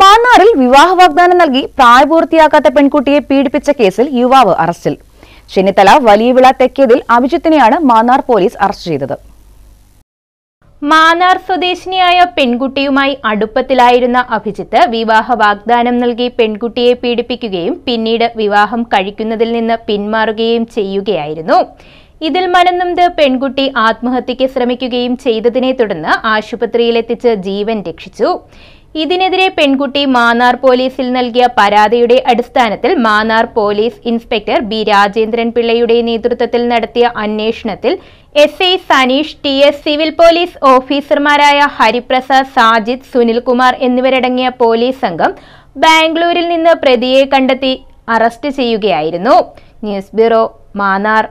മാന്നാറിൽ വിവാഹ വാഗ്ദാനം നൽകി പ്രായപൂർത്തിയാക്കാത്ത പെൺകുട്ടിയെ പീഡിപ്പിച്ച കേസിൽ യുവാവ് അറസ്റ്റിൽ ചെന്നിത്തല വിള തെക്കേതിൽ അഭിജിത്തിനെയാണ് മാന്നാർ പോലീസ് അറസ്റ്റ് ചെയ്തത് മാന്നാർ സ്വദേശിനിയായ പെൺകുട്ടിയുമായി അടുപ്പത്തിലായിരുന്ന അഭിജിത്ത് വിവാഹ വാഗ്ദാനം നൽകി പെൺകുട്ടിയെ പീഡിപ്പിക്കുകയും പിന്നീട് വിവാഹം കഴിക്കുന്നതിൽ നിന്ന് പിന്മാറുകയും ചെയ്യുകയായിരുന്നു ഇതിൽ മനംനൊന്ത് പെൺകുട്ടി ആത്മഹത്യയ്ക്ക് ശ്രമിക്കുകയും ചെയ്തതിനെ തുടർന്ന് ആശുപത്രിയിലെത്തിച്ച് ജീവൻ രക്ഷിച്ചു ഇതിനെതിരെ പെൺകുട്ടി മാന്നാർ പോലീസിൽ നൽകിയ പരാതിയുടെ അടിസ്ഥാനത്തിൽ Mannar police inspector B Rajendran പിള്ളയുടെ നേതൃത്വത്തിൽ നടത്തിയ അന്വേഷണത്തിൽ S I Saneesh T S civil police ഓഫീസർമാരായ ഹരിപ്രസാദ് സാജിദ് സുനിൽകുമാർ എന്നിവരടങ്ങിയ പോലീസ് സംഘം ബാംഗ്ലൂരിൽ നിന്ന് പ്രതിയെ കണ്ടെത്തി അറസ്റ്റ് ചെയ്യുകയായിരുന്നു ന്യൂസ് ബ്യൂറോ മാന്നാർ